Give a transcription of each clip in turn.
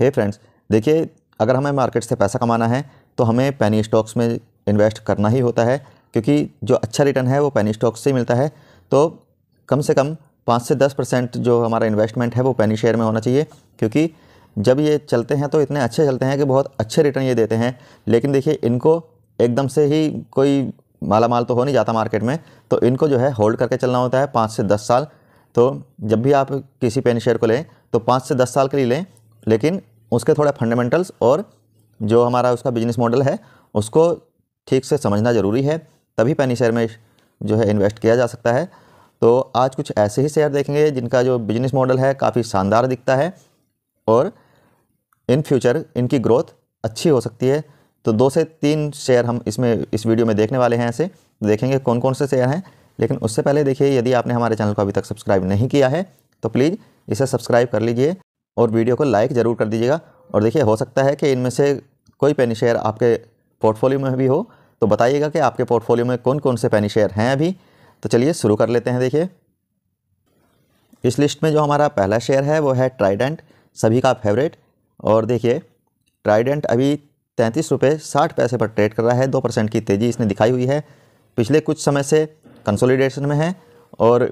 हे friends देखिए अगर हमें मार्केट से पैसा कमाना है तो हमें पैनी स्टॉक्स में इन्वेस्ट करना ही होता है क्योंकि जो अच्छा रिटर्न है वो पैनी स्टॉक्स से ही मिलता है तो कम से कम पाँच से दस परसेंट जो हमारा इन्वेस्टमेंट है वो पैनी शेयर में होना चाहिए क्योंकि जब ये चलते हैं तो इतने अच्छे चलते हैं कि बहुत अच्छे रिटर्न ये देते हैं लेकिन देखिए इनको एकदम से ही कोई माला माल तो हो नहीं जाता मार्केट में तो इनको जो है होल्ड करके चलना होता है पाँच से दस साल तो जब भी आप किसी पेनी शेयर को लें तो पाँच से दस साल के लिए लें लेकिन उसके थोड़े फंडामेंटल्स और जो हमारा उसका बिजनेस मॉडल है उसको ठीक से समझना ज़रूरी है तभी पैनी शेयर में जो है इन्वेस्ट किया जा सकता है तो आज कुछ ऐसे ही शेयर देखेंगे जिनका जो बिजनेस मॉडल है काफ़ी शानदार दिखता है और इन फ्यूचर इनकी ग्रोथ अच्छी हो सकती है तो दो से तीन शेयर हम इसमें इस वीडियो में देखने वाले हैं ऐसे देखेंगे कौन कौन से शेयर हैं लेकिन उससे पहले देखिए यदि आपने हमारे चैनल को अभी तक सब्सक्राइब नहीं किया है तो प्लीज़ इसे सब्सक्राइब कर लीजिए और वीडियो को लाइक ज़रूर कर दीजिएगा और देखिए हो सकता है कि इनमें से कोई पेनी शेयर आपके पोर्टफोलियो में भी हो तो बताइएगा कि आपके पोर्टफोलियो में कौन कौन से पेनी शेयर हैं अभी तो चलिए शुरू कर लेते हैं देखिए इस लिस्ट में जो हमारा पहला शेयर है वो है ट्राइडेंट सभी का फेवरेट और देखिए ट्राइडेंट अभी तैंतीस रुपये साठ पैसे पर ट्रेड कर रहा है दो परसेंट की तेज़ी इसने दिखाई हुई है पिछले कुछ समय से कंसोलिडेशन में है और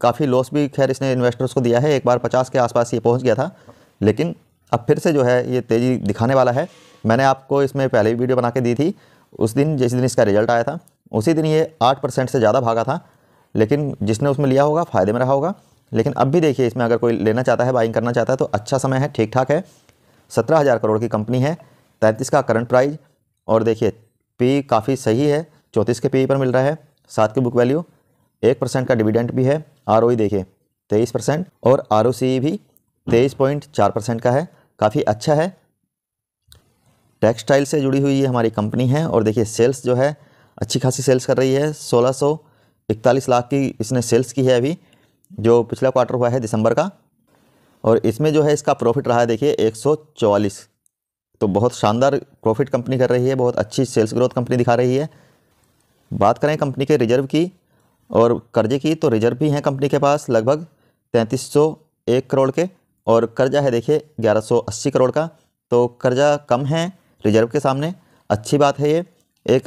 काफ़ी लॉस भी खैर इसने इन्वेस्टर्स को दिया है एक बार पचास के आसपास ये पहुँच गया था लेकिन अब फिर से जो है ये तेज़ी दिखाने वाला है मैंने आपको इसमें पहले भी वीडियो बना के दी थी उस दिन जिस दिन इसका रिजल्ट आया था उसी दिन ये आठ परसेंट से ज़्यादा भागा था लेकिन जिसने उसमें लिया होगा फ़ायदे में रहा होगा लेकिन अब भी देखिए इसमें अगर कोई लेना चाहता है बाइंग करना चाहता है तो अच्छा समय है ठीक ठाक है सत्रह हज़ार करोड़ की कंपनी है तैंतीस का करंट प्राइस और देखिए पी काफ़ी सही है चौंतीस के पी पर मिल रहा है सात की बुक वैल्यू एक परसेंट का डिविडेंट भी है आर देखिए तेईस परसेंट और आर भी तेईस पॉइंट चार परसेंट का है काफ़ी अच्छा है टेक्सटाइल से जुड़ी हुई ये हमारी कंपनी है और देखिए सेल्स जो है अच्छी खासी सेल्स कर रही है सोलह सौ इकतालीस लाख की इसने सेल्स की है अभी जो पिछला क्वार्टर हुआ है दिसंबर का और इसमें जो है इसका प्रॉफिट रहा है देखिए एक तो बहुत शानदार प्रॉफिट कंपनी कर रही है बहुत अच्छी सेल्स ग्रोथ कंपनी दिखा रही है बात करें कंपनी के रिजर्व की और कर्जे की तो रिजर्व भी हैं कंपनी के पास लगभग तैंतीस सौ एक करोड़ के और कर्जा है देखिए ग्यारह सौ अस्सी करोड़ का तो कर्जा कम है रिजर्व के सामने अच्छी बात है ये एक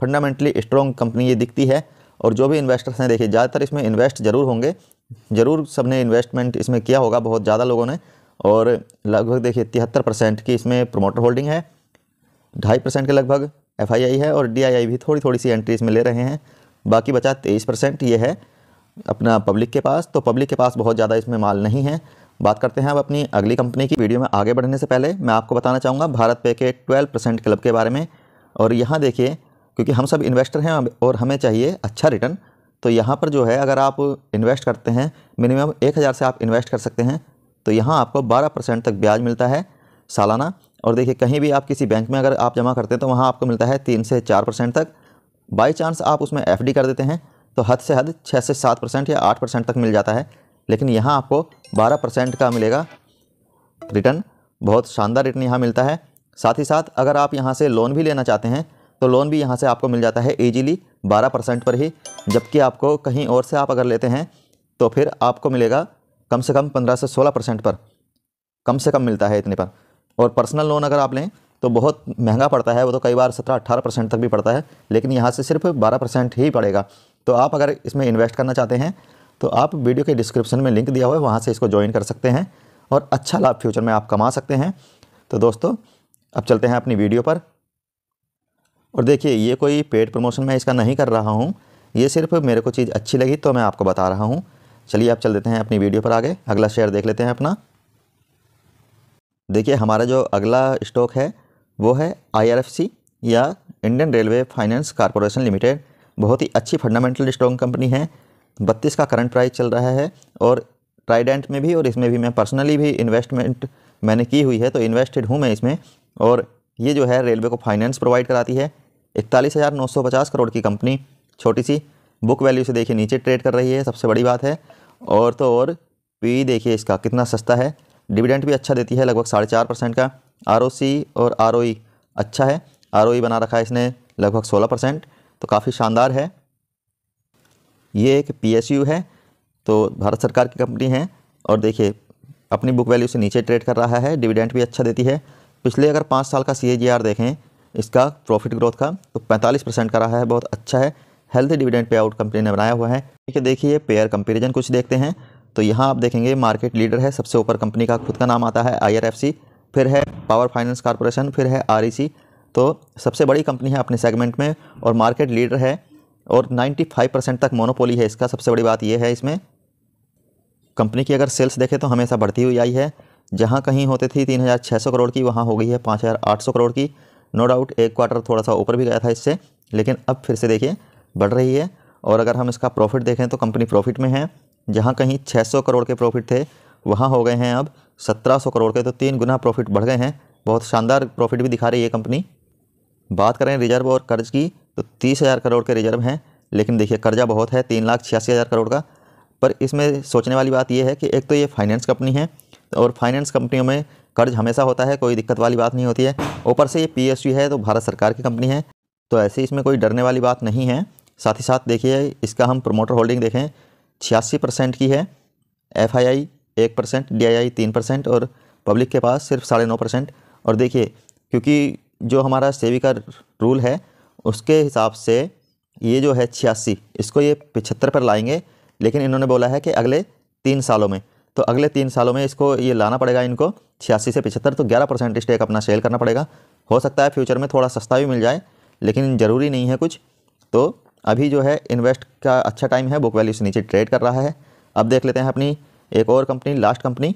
फंडामेंटली स्ट्रॉन्ग कंपनी ये दिखती है और जो भी इन्वेस्टर्स हैं देखिए ज़्यादातर इसमें इन्वेस्ट ज़रूर होंगे ज़रूर सब ने इन्वेस्टमेंट इसमें किया होगा बहुत ज़्यादा लोगों ने और लगभग देखिए तिहत्तर परसेंट की इसमें प्रोमोटर होल्डिंग है ढाई परसेंट के लगभग एफ है और डी भी थोड़ी थोड़ी सी एंट्री इसमें ले रहे हैं बाकी बचा तेईस परसेंट ये है अपना पब्लिक के पास तो पब्लिक के पास बहुत ज़्यादा इसमें माल नहीं है बात करते हैं अब अपनी अगली कंपनी की वीडियो में आगे बढ़ने से पहले मैं आपको बताना चाहूँगा भारत पे के ट्वेल्व परसेंट क्लब के बारे में और यहाँ देखिए क्योंकि हम सब इन्वेस्टर हैं और हमें चाहिए अच्छा रिटर्न तो यहाँ पर जो है अगर आप इन्वेस्ट करते हैं मिनिमम एक हज़ार से आप इन्वेस्ट कर सकते हैं तो यहाँ आपको बारह परसेंट तक ब्याज मिलता है सालाना और देखिए कहीं भी आप किसी बैंक में अगर आप जमा करते हैं तो वहाँ आपको मिलता है तीन से चार परसेंट तक बाई चांस आप उसमें एफ कर देते हैं तो हद से हद छः से सात परसेंट या आठ परसेंट तक मिल जाता है लेकिन यहाँ आपको बारह परसेंट का मिलेगा रिटर्न बहुत शानदार रिटर्न यहाँ मिलता है साथ ही साथ अगर आप यहाँ से लोन भी लेना चाहते हैं तो लोन भी यहाँ से आपको मिल जाता है ईजीली बारह परसेंट पर ही जबकि आपको कहीं और से आप अगर लेते हैं तो फिर आपको मिलेगा कम से कम पंद्रह से सोलह परसेंट पर कम से कम मिलता है इतने पर और पर्सनल लोन अगर आप लें तो बहुत महंगा पड़ता है वो तो कई बार सत्रह अट्ठारह परसेंट तक भी पड़ता है लेकिन यहाँ से सिर्फ बारह परसेंट ही पड़ेगा तो आप अगर इसमें इन्वेस्ट करना चाहते हैं तो आप वीडियो के डिस्क्रिप्शन में लिंक दिया हुआ है वहाँ से इसको ज्वाइन कर सकते हैं और अच्छा लाभ फ्यूचर में आप कमा सकते हैं तो दोस्तों अब चलते हैं अपनी वीडियो पर और देखिए ये कोई पेड प्रमोशन मैं इसका नहीं कर रहा हूँ ये सिर्फ मेरे को चीज़ अच्छी लगी तो मैं आपको बता रहा हूँ चलिए आप चल देते हैं अपनी वीडियो पर आगे अगला शेयर देख लेते हैं अपना देखिए हमारा जो अगला स्टॉक है वो है आई या Indian railway finance corporation limited बहुत ही अच्छी फंडामेंटल स्ट्रॉन्ग कंपनी है बत्तीस का करंट प्राइस चल रहा है और ट्राइडेंट में भी और इसमें भी मैं पर्सनली भी इन्वेस्टमेंट मैंने की हुई है तो इन्वेस्टेड हूँ मैं इसमें और ये जो है रेलवे को फाइनेंस प्रोवाइड कराती है इकतालीस हज़ार नौ सौ पचास करोड़ की कंपनी छोटी सी बुक वैल्यू से देखिए नीचे ट्रेड कर रही है सबसे बड़ी बात है और तो और पी e देखिए इसका कितना सस्ता है डिविडेंट भी अच्छा देती है लगभग साढ़े चार परसेंट का आर और आर अच्छा है आर बना रखा है इसने लगभग सोलह परसेंट तो काफ़ी शानदार है ये एक पी है तो भारत सरकार की कंपनी है और देखिए अपनी बुक वैल्यू से नीचे ट्रेड कर रहा है डिविडेंट भी अच्छा देती है पिछले अगर पाँच साल का सी देखें इसका प्रॉफिट ग्रोथ का तो 45 परसेंट का रहा है बहुत अच्छा है healthy dividend pay out company ने बनाया हुआ है ठीक है देखिए पेयर कंपेरिजन कुछ देखते हैं तो यहाँ आप देखेंगे मार्केट लीडर है सबसे ऊपर कंपनी का खुद का नाम आता है आई फिर है पावर फाइनेंस कॉरपोरेशन फिर है आर e तो सबसे बड़ी कंपनी है अपने सेगमेंट में और मार्केट लीडर है और 95 परसेंट तक मोनोपोली है इसका सबसे बड़ी बात यह है इसमें कंपनी की अगर सेल्स देखें तो हमेशा बढ़ती हुई आई है जहाँ कहीं होते थी 3,600 करोड़ की वहाँ हो गई है 5,800 करोड़ की नो डाउट एक क्वार्टर थोड़ा सा ऊपर भी गया था इससे लेकिन अब फिर से देखिए बढ़ रही है और अगर हम इसका प्रॉफिट देखें तो कंपनी प्रॉफिट में है जहाँ कहीं छः करोड़ के प्रॉफिट थे वहाँ हो गए हैं अब सत्रह सौ करोड़ के तो तीन गुना प्रॉफिट बढ़ गए हैं बहुत शानदार प्रॉफिट भी दिखा रही है ये कंपनी बात करें रिजर्व और कर्ज की तो तीस हज़ार करोड़ के रिजर्व हैं लेकिन देखिए कर्जा बहुत है तीन लाख छियासी हज़ार करोड़ का पर इसमें सोचने वाली बात यह है कि एक तो ये फाइनेंस कंपनी है और फाइनेंस कंपनियों में कर्ज हमेशा होता है कोई दिक्कत वाली बात नहीं होती है ऊपर से ये पी है तो भारत सरकार की कंपनी है तो ऐसे इसमें कोई डरने वाली बात नहीं है साथ ही साथ देखिए इसका हम प्रोमोटर होल्डिंग देखें छियासी परसेंट की है एफ एक परसेंट डी आई आई तीन परसेंट और पब्लिक के पास सिर्फ साढ़े नौ परसेंट और देखिए क्योंकि जो हमारा सेवी का रूल है उसके हिसाब से ये जो है छियासी इसको ये पिछहत्तर पर लाएंगे लेकिन इन्होंने बोला है कि अगले तीन सालों में तो अगले तीन सालों में इसको ये लाना पड़ेगा इनको छियासी से पिछहत्तर तो ग्यारह परसेंट स्टेक अपना सेल करना पड़ेगा हो सकता है फ्यूचर में थोड़ा सस्ता भी मिल जाए लेकिन ज़रूरी नहीं है कुछ तो अभी जो है इन्वेस्ट का अच्छा टाइम है बुक वैल्यू से नीचे ट्रेड कर रहा है अब देख लेते हैं अपनी एक और कंपनी लास्ट कंपनी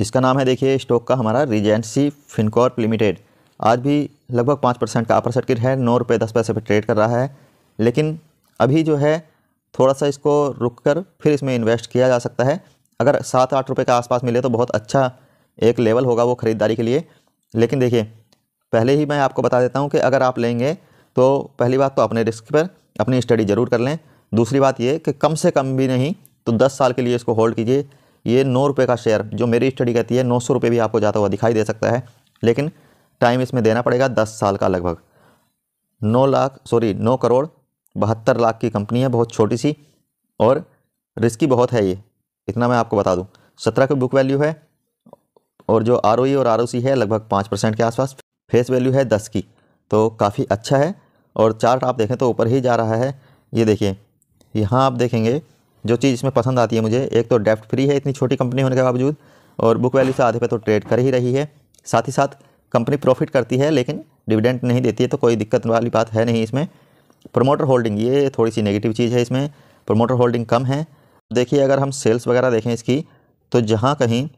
इसका नाम है देखिए स्टॉक का हमारा रिजेंसी फिनकॉर्प लिमिटेड आज भी लगभग पाँच परसेंट का अपर सर्किट है नौ रुपये दस पैसे पर ट्रेड कर रहा है लेकिन अभी जो है थोड़ा सा इसको रुक कर फिर इसमें इन्वेस्ट किया जा सकता है अगर सात आठ रुपये के आसपास मिले तो बहुत अच्छा एक लेवल होगा वो ख़रीदारी के लिए लेकिन देखिए पहले ही मैं आपको बता देता हूँ कि अगर आप लेंगे तो पहली बात तो अपने रिस्क पर अपनी स्टडी ज़रूर कर लें दूसरी बात ये कि कम से कम भी नहीं तो दस साल के लिए इसको होल्ड कीजिए ये नौ रुपये का शेयर जो मेरी स्टडी कहती है नौ सौ रुपये भी आपको जाता हुआ दिखाई दे सकता है लेकिन टाइम इसमें देना पड़ेगा दस साल का लगभग नौ लाख सॉरी नौ करोड़ बहत्तर लाख की कंपनी है बहुत छोटी सी और रिस्की बहुत है ये इतना मैं आपको बता दूँ सत्रह की बुक वैल्यू है और जो आर e और आर है लगभग पाँच परसेंट के आसपास फेस वैल्यू है दस की तो काफ़ी अच्छा है और चार्ट आप देखें तो ऊपर ही जा रहा है ये देखिए यहाँ आप देखेंगे जो चीज़ इसमें पसंद आती है मुझे एक तो डेफ्ट फ्री है इतनी छोटी कंपनी होने के बावजूद और बुक वैल्यू से आधे पे तो ट्रेड कर ही रही है साथ ही साथ कंपनी प्रॉफिट करती है लेकिन डिविडेंड नहीं देती है तो कोई दिक्कत वाली बात है नहीं इसमें प्रमोटर होल्डिंग ये थोड़ी सी नेगेटिव चीज़ है इसमें प्रमोटर होल्डिंग कम है देखिए अगर हम सेल्स वगैरह देखें इसकी तो जहाँ कहीं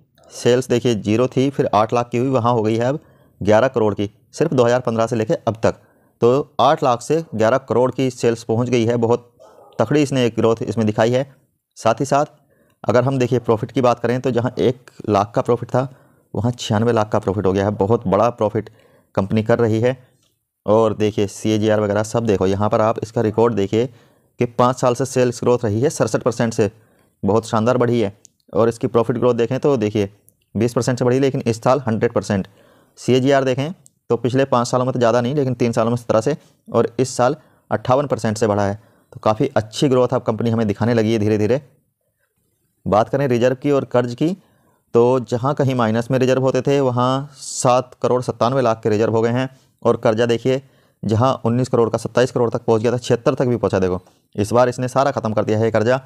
सेल्स देखिए जीरो थी फिर आठ लाख की हुई वहाँ हो गई है अब ग्यारह करोड़ की सिर्फ दो से लेकर अब तक तो आठ लाख से ग्यारह करोड़ की सेल्स पहुँच गई है बहुत तकड़ी इसने एक ग्रोथ इसमें दिखाई है साथ ही साथ अगर हम देखिए प्रॉफिट की बात करें तो जहाँ एक लाख का प्रॉफिट था वहाँ छियानवे लाख का प्रॉफिट हो गया है बहुत बड़ा प्रॉफिट कंपनी कर रही है और देखिए सी वगैरह सब देखो यहाँ पर आप इसका रिकॉर्ड देखिए कि पाँच साल से सेल्स ग्रोथ रही है सड़सठ परसेंट से बहुत शानदार बढ़ी है और इसकी प्रॉफिट ग्रोथ देखें तो देखिए बीस परसेंट से बढ़ी लेकिन इस साल हंड्रेड परसेंट सी देखें तो पिछले पाँच सालों में तो ज़्यादा नहीं लेकिन तीन सालों में सत्रह से और इस साल अट्ठावन परसेंट से बढ़ा है तो काफ़ी अच्छी ग्रोथ आप कंपनी हमें दिखाने लगी है धीरे धीरे बात करें रिजर्व की और कर्ज की तो जहाँ कहीं माइनस में रिजर्व होते थे वहाँ सात करोड़ सत्तानवे लाख के रिजर्व हो गए हैं और कर्जा देखिए जहाँ उन्नीस करोड़ का सत्ताईस करोड़ तक पहुँच गया था छिहत्तर तक भी पहुँचा देखो इस बार इसने सारा ख़त्म कर दिया है कर्जा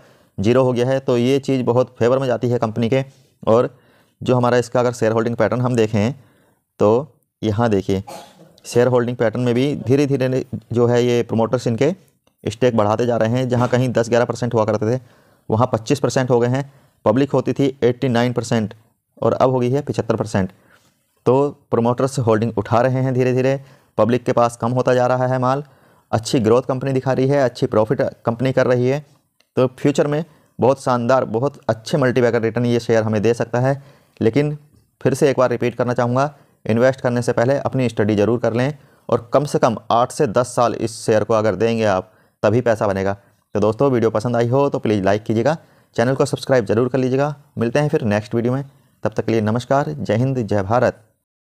जीरो हो गया है तो ये चीज़ बहुत फेवर में जाती है कंपनी के और जो हमारा इसका अगर शेयर होल्डिंग पैटर्न हम देखें तो यहाँ देखिए शेयर होल्डिंग पैटर्न में भी धीरे धीरे जो है ये प्रोमोटर्स इनके स्टेक बढ़ाते जा रहे हैं जहाँ कहीं दस ग्यारह परसेंट हुआ करते थे वहाँ पच्चीस परसेंट हो गए हैं पब्लिक होती थी एट्टी नाइन परसेंट और अब हो गई है पिछहत्तर परसेंट तो प्रोमोटर्स होल्डिंग उठा रहे हैं धीरे धीरे पब्लिक के पास कम होता जा रहा है माल अच्छी ग्रोथ कंपनी दिखा रही है अच्छी प्रॉफिट कंपनी कर रही है तो फ्यूचर में बहुत शानदार बहुत अच्छे मल्टीबैगर रिटर्न ये शेयर हमें दे सकता है लेकिन फिर से एक बार रिपीट करना चाहूँगा इन्वेस्ट करने से पहले अपनी स्टडी ज़रूर कर लें और कम से कम आठ से दस साल इस शेयर को अगर देंगे आप तभी पैसा बनेगा तो दोस्तों वीडियो पसंद आई हो तो प्लीज़ लाइक कीजिएगा चैनल को सब्सक्राइब जरूर कर लीजिएगा मिलते हैं फिर नेक्स्ट वीडियो में तब तक के लिए नमस्कार जय हिंद जय भारत